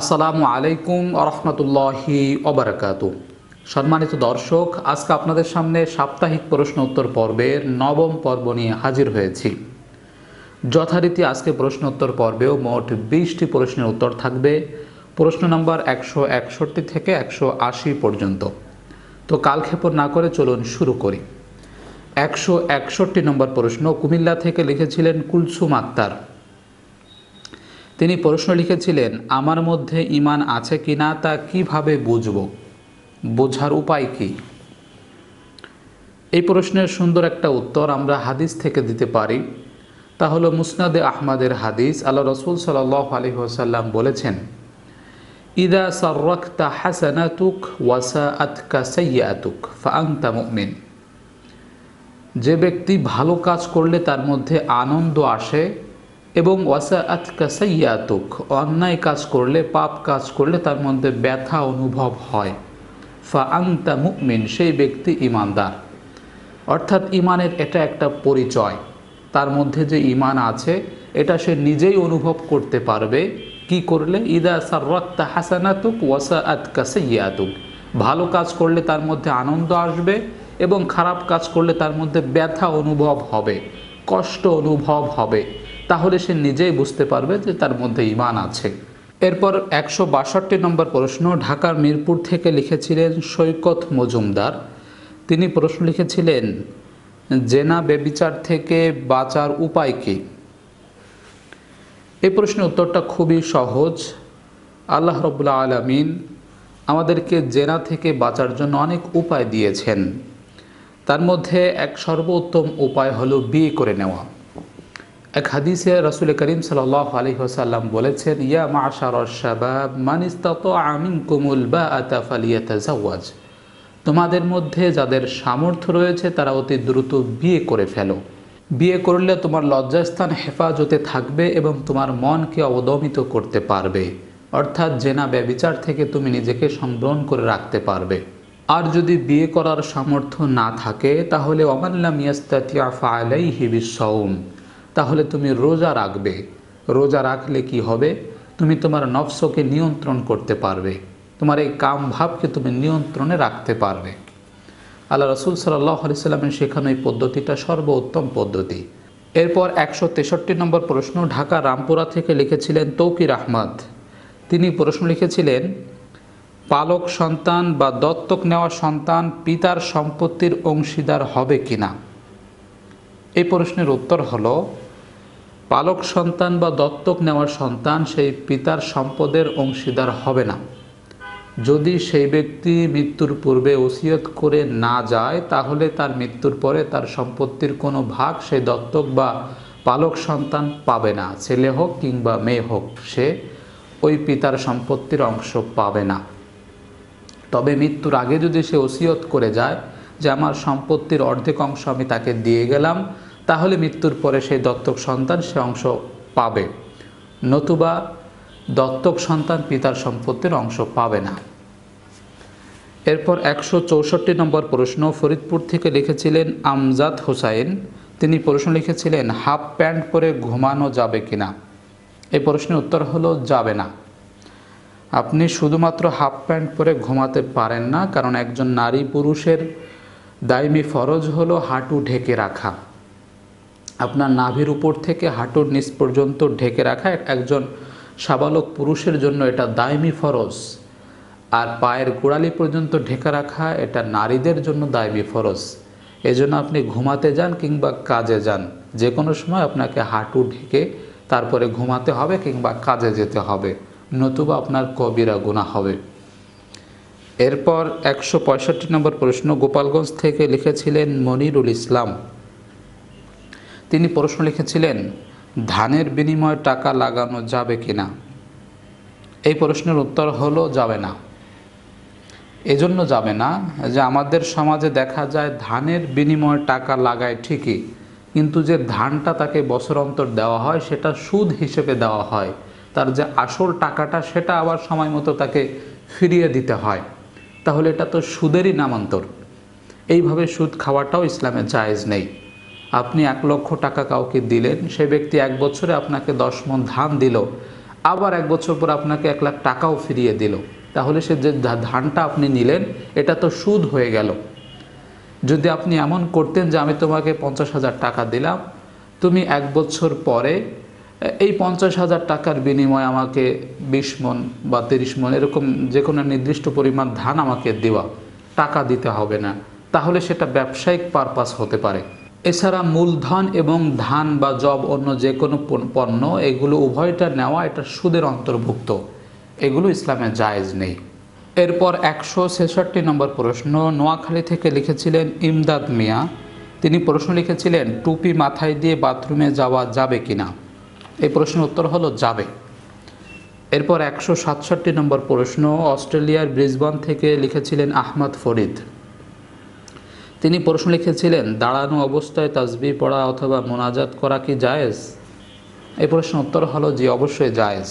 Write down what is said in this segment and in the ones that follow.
আসসালামু আলাইকুম রহমতুল্লাহি অবরাকাতু সম্মানিত দর্শক আজকে আপনাদের সামনে সাপ্তাহিক প্রশ্ন উত্তর পর্বের নবম পর্ব নিয়ে হাজির হয়েছি যথারীতি আজকে প্রশ্ন উত্তর পর্বেও মোট বিশটি প্রশ্নের উত্তর থাকবে প্রশ্ন নম্বর একশো একষট্টি থেকে একশো আশি পর্যন্ত তো কালক্ষেপণ না করে চলুন শুরু করি একশো একষট্টি নম্বর প্রশ্ন কুমিল্লা থেকে লিখেছিলেন কুলসুম আক্তার তিনি প্রশ্ন লিখেছিলেন আমার মধ্যে ইমান আছে কি না তা কিভাবে বুঝব বোঝার উপায় কি এই প্রশ্নের সুন্দর একটা উত্তর আমরা হাদিস থেকে দিতে পারি তা হলো মুসনাদে আহমদের হাদিস আল্লাহ রসুল সাল আলী ওসাল্লাম বলেছেন ইদা সার্রাক্তা হাসানাতুক ওয়াসা আতকা সৈয়াতুক ফাংতা মুমিন যে ব্যক্তি ভালো কাজ করলে তার মধ্যে আনন্দ আসে এবং ওয়াসা আতকা সাইয়াতুক অন্যায় কাজ করলে পাপ কাজ করলে তার মধ্যে ব্যথা অনুভব হয় ফা আংতা মুকমিন সেই ব্যক্তি ইমানদার অর্থাৎ ইমানের এটা একটা পরিচয় তার মধ্যে যে ইমান আছে এটা সে নিজেই অনুভব করতে পারবে কি করলে ইদা সার্রাত্তা হাসানাতুক ওয়াসা আতকা সাইয়াতুক ভালো কাজ করলে তার মধ্যে আনন্দ আসবে এবং খারাপ কাজ করলে তার মধ্যে ব্যথা অনুভব হবে কষ্ট অনুভব হবে তাহলে সে নিজেই বুঝতে পারবে যে তার মধ্যে ইমান আছে এরপর একশো বাষট্টি নম্বর প্রশ্ন ঢাকার মিরপুর থেকে লিখেছিলেন সৈকত মজুমদার তিনি প্রশ্ন লিখেছিলেন জেনা বেবিচার থেকে বাঁচার উপায় কী এই প্রশ্নের উত্তরটা খুবই সহজ আল্লাহ রবুল্লা আলমিন আমাদেরকে জেনা থেকে বাঁচার জন্য অনেক উপায় দিয়েছেন তার মধ্যে এক সর্বোত্তম উপায় হলো বিয়ে করে নেওয়া এক হাদিসে রসুল করিম সাল্লাম বলেছেন ইয়া তোমাদের মধ্যে যাদের সামর্থ্য রয়েছে তারা অতি দ্রুত বিয়ে করে ফেলো বিয়ে করলে তোমার লজ্জাস্থান হেফাজতে থাকবে এবং তোমার মনকে অবদমিত করতে পারবে অর্থাৎ জেনা ব্যবিচার থেকে তুমি নিজেকে সংগ্রহণ করে রাখতে পারবে আর যদি বিয়ে করার সামর্থ্য না থাকে তাহলে অমাল্লাম ইয়াস্তাতিয়া হিবি হিবিস তাহলে তুমি রোজা রাখবে রোজা রাখলে কি হবে তুমি তোমার নফসকে নিয়ন্ত্রণ করতে পারবে তোমার এই কাম ভাবকে তুমি নিয়ন্ত্রণে রাখতে পারবে আল্লাহ রসুল সাল্লাহ সাল্লামের শেখানো এই পদ্ধতিটা সর্বোত্তম পদ্ধতি এরপর একশো তেষট্টি নম্বর প্রশ্ন ঢাকা রামপুরা থেকে লিখেছিলেন তৌকির আহমদ তিনি প্রশ্ন লিখেছিলেন পালক সন্তান বা দত্তক নেওয়া সন্তান পিতার সম্পত্তির অংশীদার হবে কিনা এই প্রশ্নের উত্তর হলো পালক সন্তান বা দত্তক নেওয়ার সন্তান সেই পিতার সম্পদের অংশীদার হবে না যদি সেই ব্যক্তি মৃত্যুর পূর্বে ওসিয়ত করে না যায় তাহলে তার মৃত্যুর পরে তার সম্পত্তির কোনো ভাগ সেই দত্তক বা পালক সন্তান পাবে না ছেলে হোক কিংবা মেয়ে হোক সে ওই পিতার সম্পত্তির অংশ পাবে না তবে মৃত্যুর আগে যদি সে ওসিয়ত করে যায় যে আমার সম্পত্তির অর্ধেক অংশ আমি তাকে দিয়ে গেলাম তাহলে মৃত্যুর পরে সেই দত্তক সন্তান সে অংশ পাবে নতুবা দত্তক সন্তান পিতার সম্পত্তির অংশ পাবে না এরপর একশো চৌষট্টি নম্বর প্রশ্ন ফরিদপুর থেকে লিখেছিলেন আমজাদ হুসাইন তিনি প্রশ্ন লিখেছিলেন হাফ প্যান্ট পরে ঘুমানো যাবে কি না এই প্রশ্নের উত্তর হলো যাবে না আপনি শুধুমাত্র হাফ প্যান্ট পরে ঘুমাতে পারেন না কারণ একজন নারী পুরুষের দায়মী ফরজ হলো হাঁটু ঢেকে রাখা আপনার নাভির উপর থেকে হাঁটুর নিচ পর্যন্ত ঢেকে রাখা একজন সাবালক পুরুষের জন্য এটা দায়মি ফরজ আর পায়ের গোড়ালি পর্যন্ত ঢেকে রাখা এটা নারীদের জন্য দায়মি ফরজ এজন্য আপনি ঘুমাতে যান কিংবা কাজে যান যে কোনো সময় আপনাকে হাঁটু ঢেকে তারপরে ঘুমাতে হবে কিংবা কাজে যেতে হবে নতুবা আপনার কবিরা গুণা হবে এরপর একশো পঁয়ষট্টি নম্বর প্রশ্ন গোপালগঞ্জ থেকে লিখেছিলেন মনিরুল ইসলাম তিনি প্রশ্ন লিখেছিলেন ধানের বিনিময়ে টাকা লাগানো যাবে কি না এই প্রশ্নের উত্তর হলো যাবে না এজন্য যাবে না যে আমাদের সমাজে দেখা যায় ধানের বিনিময়ে টাকা লাগায় ঠিকই কিন্তু যে ধানটা তাকে বছর অন্তর দেওয়া হয় সেটা সুদ হিসেবে দেওয়া হয় তার যে আসল টাকাটা সেটা আবার সময় মতো তাকে ফিরিয়ে দিতে হয় তাহলে এটা তো সুদেরই নামান্তর এইভাবে সুদ খাওয়াটাও ইসলামে জায়েজ নেই আপনি এক লক্ষ টাকা কাউকে দিলেন সে ব্যক্তি এক বছরে আপনাকে দশ মন ধান দিল আবার এক বছর পর আপনাকে এক লাখ টাকাও ফিরিয়ে দিল তাহলে সে যে ধানটা আপনি নিলেন এটা তো সুদ হয়ে গেল যদি আপনি এমন করতেন যে আমি তোমাকে পঞ্চাশ হাজার টাকা দিলাম তুমি এক বছর পরে এই পঞ্চাশ হাজার টাকার বিনিময়ে আমাকে বিশ মন বা তিরিশ মন এরকম যে কোনো নির্দিষ্ট পরিমাণ ধান আমাকে দেওয়া টাকা দিতে হবে না তাহলে সেটা ব্যবসায়িক পারপাস হতে পারে এছাড়া মূলধন এবং ধান বা জব অন্য যে কোনো পণ্য এগুলো উভয়টা নেওয়া এটা সুদের অন্তর্ভুক্ত এগুলো ইসলামে জায়েজ নেই এরপর একশো ছেষট্টি নম্বর প্রশ্ন নোয়াখালী থেকে লিখেছিলেন ইমদাদ মিয়া তিনি প্রশ্ন লিখেছিলেন টুপি মাথায় দিয়ে বাথরুমে যাওয়া যাবে কি না এই প্রশ্নের উত্তর হলো যাবে এরপর একশো সাতষট্টি নম্বর প্রশ্ন অস্ট্রেলিয়ার ব্রিসবন থেকে লিখেছিলেন আহমদ ফরিদ তিনি প্রশ্ন লিখেছিলেন দাঁড়ানো অবস্থায় তাজবি পড়া অথবা মোনাজাত করা কি জায়েজ এই প্রশ্ন উত্তর হলো যে অবশ্যই জায়েজ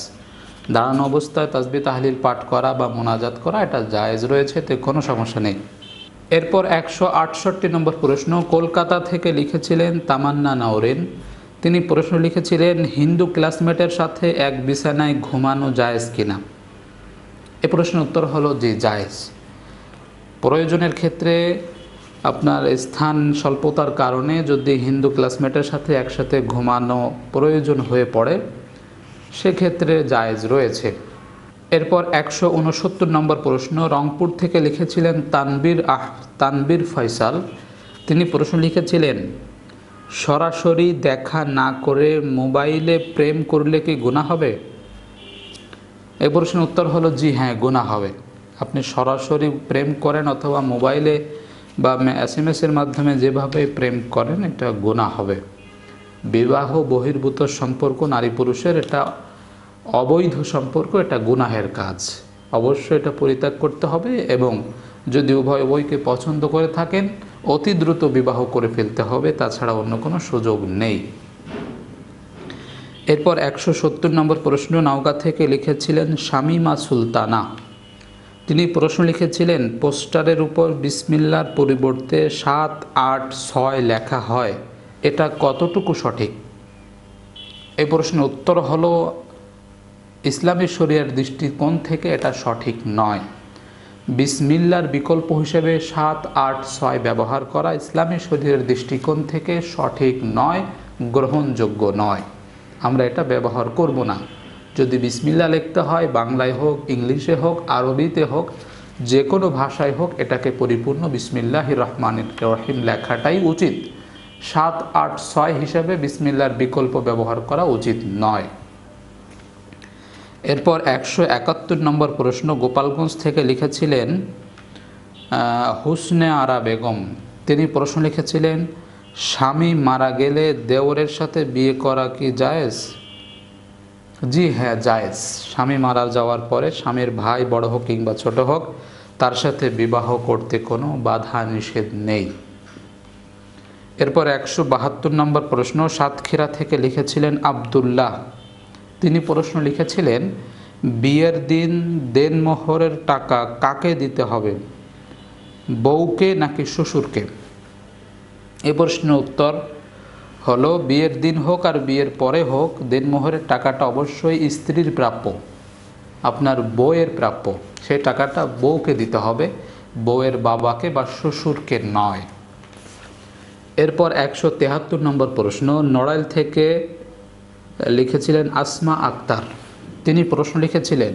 দাঁড়ানো অবস্থায় তাজবি তাহলিল পাঠ করা বা মোনাজাত করা এটা জায়েজ রয়েছে তে কোনো সমস্যা নেই এরপর একশো আটষট্টি নম্বর প্রশ্ন কলকাতা থেকে লিখেছিলেন তামান্না নাওরেন তিনি প্রশ্ন লিখেছিলেন হিন্দু ক্লাসমেটের সাথে এক বিছানায় ঘুমানো জায়েজ কিনা এ প্রশ্নের উত্তর হলো যে জায়েজ প্রয়োজনের ক্ষেত্রে আপনার স্থান স্বল্পতার কারণে যদি হিন্দু ক্লাসমেটের সাথে একসাথে ঘুমানো প্রয়োজন হয়ে পড়ে সেক্ষেত্রে জায়েজ রয়েছে এরপর একশো উনসত্তর নম্বর প্রশ্ন রংপুর থেকে লিখেছিলেন তানবীর আহ তানবীর ফয়সাল তিনি প্রশ্ন লিখেছিলেন সরাসরি দেখা না করে মোবাইলে প্রেম করলে কি গুণা হবে এ প্রশ্নের উত্তর হলো জি হ্যাঁ গুণা হবে আপনি সরাসরি প্রেম করেন অথবা মোবাইলে বা এস এম এসের মাধ্যমে যেভাবে প্রেম করেন এটা গোনা হবে বিবাহ বহির্ভূত সম্পর্ক নারী পুরুষের এটা অবৈধ সম্পর্ক এটা গুনাহের কাজ অবশ্যই এটা পরিত্যাগ করতে হবে এবং যদি উভয় উভয়কে পছন্দ করে থাকেন অতি দ্রুত বিবাহ করে ফেলতে হবে তাছাড়া অন্য কোনো সুযোগ নেই এরপর একশো সত্তর নম্বর প্রশ্ন নৌকা থেকে লিখেছিলেন শামিমা সুলতানা তিনি প্রশ্ন লিখেছিলেন পোস্টারের উপর বিসমিল্লার পরিবর্তে সাত আট ছয় লেখা হয় এটা কতটুকু সঠিক এই প্রশ্নের উত্তর হল ইসলামী শরিয়ার দৃষ্টিকোণ থেকে এটা সঠিক নয় বিসমিল্লার বিকল্প হিসেবে সাত আট ছয় ব্যবহার করা ইসলামী শরীরের দৃষ্টিকোণ থেকে সঠিক নয় গ্রহণযোগ্য নয় আমরা এটা ব্যবহার করব না যদি বিসমিল্লা লিখতে হয় বাংলায় হোক ইংলিশে হোক আরবিতে হোক যে কোনো ভাষায় হোক এটাকে পরিপূর্ণ বিসমিল্লাহ রহমানের রহিম লেখাটাই উচিত সাত আট ছয় হিসাবে বিসমিল্লার বিকল্প ব্যবহার করা উচিত নয় এরপর একশো একাত্তর নম্বর প্রশ্ন গোপালগঞ্জ থেকে লিখেছিলেন হুসনে আরা বেগম তিনি প্রশ্ন লিখেছিলেন স্বামী মারা গেলে দেওরের সাথে বিয়ে করা কি জায়েজ জি হ্যাঁ জায়েজ স্বামী মারা যাওয়ার পরে স্বামীর ভাই বড় হোক কিংবা ছোট হোক তার সাথে বিবাহ করতে কোনো বাধা নিষেধ নেই এরপর একশো বাহাত্তর নম্বর প্রশ্ন সাতক্ষীরা থেকে লিখেছিলেন আবদুল্লাহ তিনি প্রশ্ন লিখেছিলেন বিয়ের দিন দেনমোহরের টাকা কাকে দিতে হবে বউকে নাকি শ্বশুরকে এ প্রশ্নের উত্তর হলো বিয়ের দিন হোক আর বিয়ের পরে হোক দিনমোহরের টাকাটা অবশ্যই স্ত্রীর প্রাপ্য আপনার বউয়ের প্রাপ্য সেই টাকাটা বউকে দিতে হবে বউয়ের বাবাকে বা শ্বশুরকে নয় এরপর একশো তেহাত্তর নম্বর প্রশ্ন নড়াইল থেকে লিখেছিলেন আসমা আক্তার তিনি প্রশ্ন লিখেছিলেন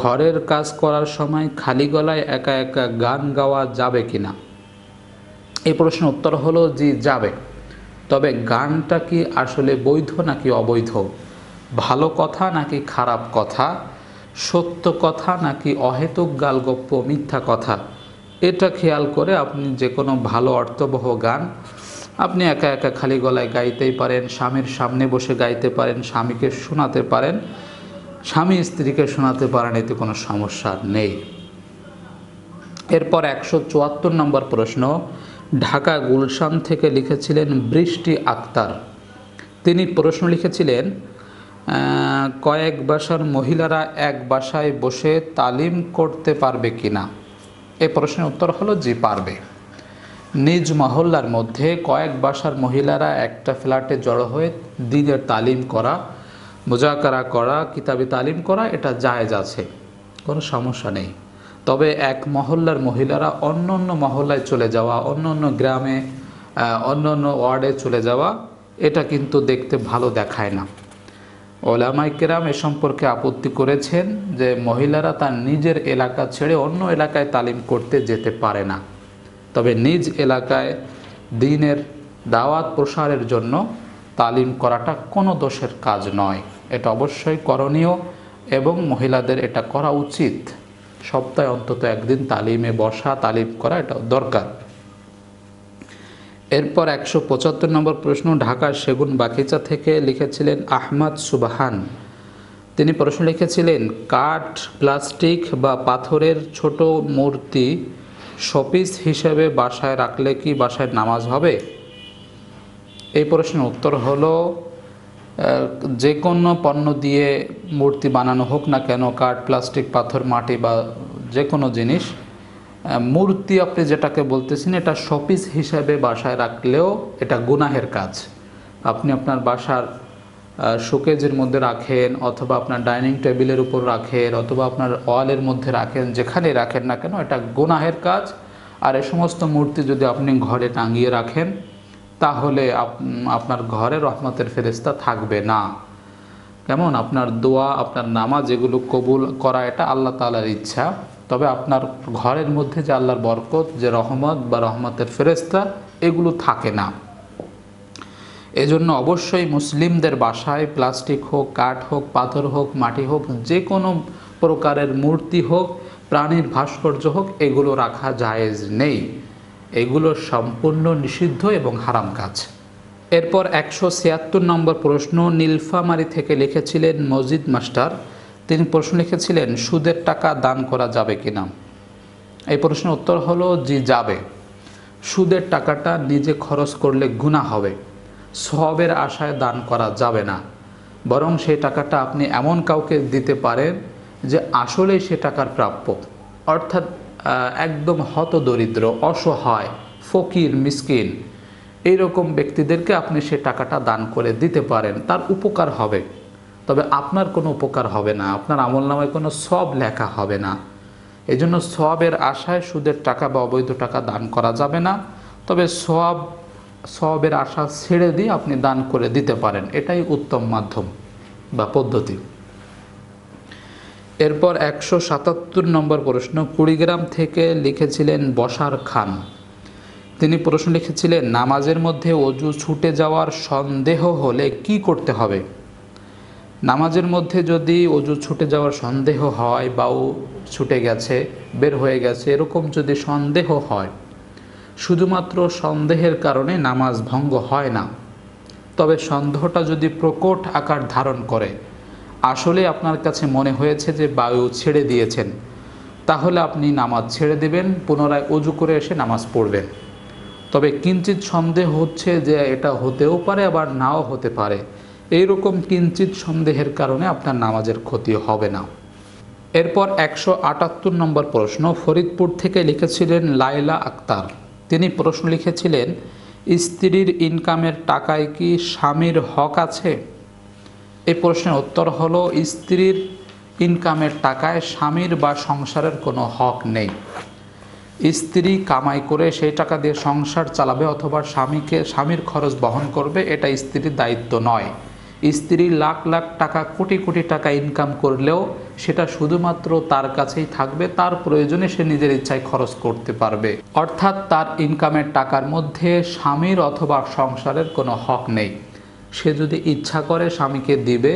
ঘরের কাজ করার সময় খালি গলায় একা একা গান গাওয়া যাবে কি না এই প্রশ্নের উত্তর হলো জি যাবে তবে গানটা কি আসলে বৈধ নাকি অবৈধ ভালো কথা নাকি খারাপ কথা সত্য কথা নাকি অহেতুক গালগপ্প মিথ্যা কথা এটা খেয়াল করে আপনি যে কোনো ভালো অর্থবহ গান আপনি একা একা খালি গলায় গাইতেই পারেন স্বামীর সামনে বসে গাইতে পারেন স্বামীকে শোনাতে পারেন স্বামী স্ত্রীকে শোনাতে পারেন এতে কোনো সমস্যা নেই এরপর একশো চুয়াত্তর নম্বর প্রশ্ন ঢাকা গুলশান থেকে লিখেছিলেন বৃষ্টি আক্তার তিনি প্রশ্ন লিখেছিলেন কয়েক বাসার মহিলারা এক বাসায় বসে তালিম করতে পারবে কি না এ প্রশ্নের উত্তর হলো জি পারবে নিজ মহল্লার মধ্যে কয়েক বাসার মহিলারা একটা ফ্ল্যাটে জড়ো হয়ে দিনের তালিম করা মোজাকারা করা কিতাবি তালিম করা এটা জায়েজ আছে কোনো সমস্যা নেই তবে এক মহল্লার মহিলারা অন্য অন্য মহল্লায় চলে যাওয়া অন্য অন্য গ্রামে অন্য অন্য ওয়ার্ডে চলে যাওয়া এটা কিন্তু দেখতে ভালো দেখায় না ওলামাই কেরাম এ সম্পর্কে আপত্তি করেছেন যে মহিলারা তার নিজের এলাকা ছেড়ে অন্য এলাকায় তালিম করতে যেতে পারে না তবে নিজ এলাকায় দিনের দাওয়াত প্রসারের জন্য তালিম করাটা কোনো দোষের কাজ নয় এটা অবশ্যই করণীয় এবং মহিলাদের এটা করা উচিত সপ্তাহে অন্তত একদিন তালিমে বসা তালিম করা এটা দরকার এরপর একশো পঁচাত্তর নম্বর প্রশ্ন ঢাকার সেগুন বাকিচা থেকে লিখেছিলেন আহমদ সুবাহান তিনি প্রশ্ন লিখেছিলেন কাঠ প্লাস্টিক বা পাথরের ছোট মূর্তি শপিস হিসেবে বাসায় রাখলে কি বাসায় নামাজ হবে এই প্রশ্নের উত্তর হলো যে কোনো পণ্য দিয়ে মূর্তি বানানো হোক না কেন কাঠ প্লাস্টিক পাথর মাটি বা যে কোনো জিনিস মূর্তি আপনি যেটাকে বলতেছেন এটা শপিস হিসাবে বাসায় রাখলেও এটা গুনাহের কাজ আপনি আপনার বাসার শোকেজের মধ্যে রাখেন অথবা আপনার ডাইনিং টেবিলের উপর রাখেন অথবা আপনার ওয়ালের মধ্যে রাখেন যেখানে রাখেন না কেন এটা গুনাহের কাজ আর এ সমস্ত মূর্তি যদি আপনি ঘরে টাঙিয়ে রাখেন তাহলে আপনার ঘরে রহমতের ফেরিস্তা থাকবে না কেমন আপনার দোয়া আপনার নামাজ এগুলো কবুল করা এটা আল্লাহ তালার ইচ্ছা তবে আপনার ঘরের মধ্যে যে আল্লাহর বরকত যে রহমত বা রহমতের ফেরিস্তা এগুলো থাকে না এজন্য অবশ্যই মুসলিমদের বাসায় প্লাস্টিক হোক কাঠ হোক পাথর হোক মাটি হোক যে কোনো প্রকারের মূর্তি হোক প্রাণীর ভাস্কর্য হোক এগুলো রাখা জায়েজ নেই এগুলো সম্পূর্ণ নিষিদ্ধ এবং হারাম কাজ এরপর একশো ছিয়াত্তর নম্বর প্রশ্ন নীলফামারি থেকে লিখেছিলেন মসজিদ মাস্টার তিনি প্রশ্ন লিখেছিলেন সুদের টাকা দান করা যাবে কি না এই প্রশ্নের উত্তর হলো জি যাবে সুদের টাকাটা নিজে খরচ করলে গুণা হবে সবের আশায় দান করা যাবে না বরং সেই টাকাটা আপনি এমন কাউকে দিতে পারেন যে আসলেই সে টাকার প্রাপ্য অর্থাৎ একদম হতদরিদ্র অসহায় ফকির মিসকিন এইরকম ব্যক্তিদেরকে আপনি সে টাকাটা দান করে দিতে পারেন তার উপকার হবে তবে আপনার কোনো উপকার হবে না আপনার আমল নামায় কোনো সব লেখা হবে না এজন্য সবের আশায় সুদের টাকা বা অবৈধ টাকা দান করা যাবে না তবে সব সবের আশা ছেড়ে দিয়ে আপনি দান করে দিতে পারেন এটাই উত্তম মাধ্যম বা পদ্ধতি এরপর একশো সাতাত্তর নম্বর প্রশ্ন কুড়িগ্রাম থেকে লিখেছিলেন বসার খান তিনি প্রশ্ন লিখেছিলেন নামাজের মধ্যে অজু ছুটে যাওয়ার সন্দেহ হলে কি করতে হবে নামাজের মধ্যে যদি অজু ছুটে যাওয়ার সন্দেহ হয় বা ও ছুটে গেছে বের হয়ে গেছে এরকম যদি সন্দেহ হয় শুধুমাত্র সন্দেহের কারণে নামাজ ভঙ্গ হয় না তবে সন্দেহটা যদি প্রকট আকার ধারণ করে আসলে আপনার কাছে মনে হয়েছে যে বায়ু ছেড়ে দিয়েছেন তাহলে আপনি নামাজ ছেড়ে দেবেন পুনরায় অজু করে এসে নামাজ পড়বেন তবে কিঞ্চিত সন্দেহ হচ্ছে যে এটা হতেও পারে আবার নাও হতে পারে এইরকম কিঞ্চিত সন্দেহের কারণে আপনার নামাজের ক্ষতি হবে না এরপর একশো আটাত্তর নম্বর প্রশ্ন ফরিদপুর থেকে লিখেছিলেন লাইলা আক্তার তিনি প্রশ্ন লিখেছিলেন স্ত্রীর ইনকামের টাকায় কি স্বামীর হক আছে এই প্রশ্নের উত্তর হলো স্ত্রীর ইনকামের টাকায় স্বামীর বা সংসারের কোনো হক নেই স্ত্রী কামাই করে সেই টাকা দিয়ে সংসার চালাবে অথবা স্বামীকে স্বামীর খরচ বহন করবে এটা স্ত্রীর দায়িত্ব নয় স্ত্রী লাখ লাখ টাকা কোটি কোটি টাকা ইনকাম করলেও সেটা শুধুমাত্র তার কাছেই থাকবে তার প্রয়োজনে সে নিজের ইচ্ছায় খরচ করতে পারবে অর্থাৎ তার ইনকামের টাকার মধ্যে স্বামীর অথবা সংসারের কোনো হক নেই সে যদি ইচ্ছা করে স্বামীকে দিবে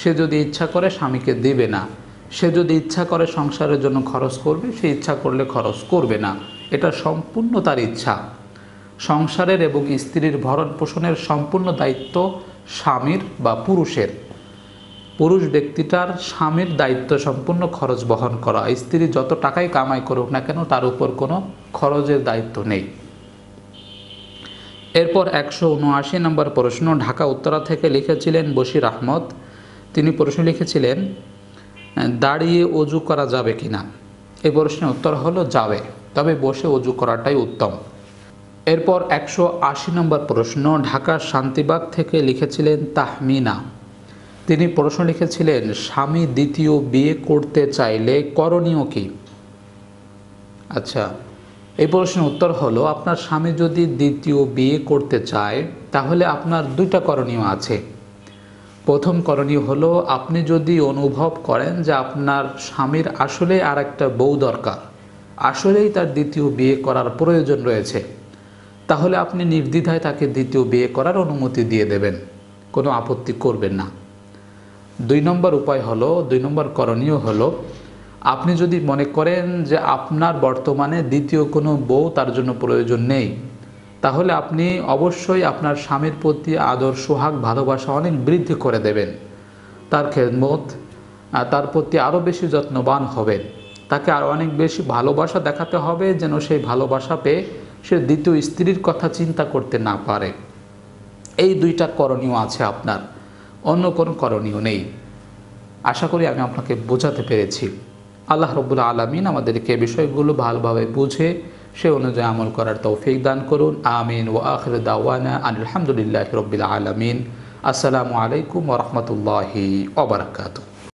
সে যদি ইচ্ছা করে স্বামীকে দিবে না সে যদি ইচ্ছা করে সংসারের জন্য খরচ করবে সে ইচ্ছা করলে খরচ করবে না এটা সম্পূর্ণ তার ইচ্ছা সংসারের এবং স্ত্রীর ভরণ পোষণের সম্পূর্ণ দায়িত্ব স্বামীর বা পুরুষের পুরুষ ব্যক্তিটার স্বামীর দায়িত্ব সম্পূর্ণ খরচ বহন করা স্ত্রী যত টাকাই কামাই করুক না কেন তার উপর কোনো খরচের দায়িত্ব নেই এরপর একশো উনআশি নম্বর প্রশ্ন ঢাকা উত্তরা থেকে লিখেছিলেন বশির আহমদ তিনি প্রশ্ন লিখেছিলেন দাঁড়িয়ে অজু করা যাবে কি না এই প্রশ্নের উত্তর হলো যাবে তবে বসে অজু করাটাই উত্তম এরপর একশো আশি নম্বর প্রশ্ন ঢাকার শান্তিবাগ থেকে লিখেছিলেন তাহমিনা তিনি প্রশ্ন লিখেছিলেন স্বামী দ্বিতীয় বিয়ে করতে চাইলে করণীয় কি আচ্ছা এই প্রশ্নের উত্তর হলো আপনার স্বামী যদি দ্বিতীয় বিয়ে করতে চায় তাহলে আপনার দুইটা করণীয় আছে প্রথম করণীয় হলো আপনি যদি অনুভব করেন যে আপনার স্বামীর আসলে আর একটা বউ দরকার আসলেই তার দ্বিতীয় বিয়ে করার প্রয়োজন রয়েছে তাহলে আপনি নির্দ্বিধায় তাকে দ্বিতীয় বিয়ে করার অনুমতি দিয়ে দেবেন কোনো আপত্তি করবেন না দুই নম্বর উপায় হলো দুই নম্বর করণীয় হলো আপনি যদি মনে করেন যে আপনার বর্তমানে দ্বিতীয় কোনো বউ তার জন্য প্রয়োজন নেই তাহলে আপনি অবশ্যই আপনার স্বামীর প্রতি আদর সোহাগ ভালোবাসা অনেক বৃদ্ধি করে দেবেন তার খেদমত তার প্রতি আরও বেশি যত্নবান হবেন তাকে আর অনেক বেশি ভালোবাসা দেখাতে হবে যেন সেই ভালোবাসা পেয়ে সে দ্বিতীয় স্ত্রীর কথা চিন্তা করতে না পারে এই দুইটা করণীয় আছে আপনার অন্য কোনো করণীয় নেই আশা করি আমি আপনাকে বোঝাতে পেরেছি আল্লাহ রবুল্লা আলমিন আমাদেরকে বিষয়গুলো ভালোভাবে বুঝে সে অনুযায়ী আমল করার তৌফিক দান করুন আমিন ও আখর দাওয়ানা আলহামদুলিল্লাহ রবিল আলমিন আসসালামু আলাইকুম ওরহমতুল্লাহি ওবরাকাতু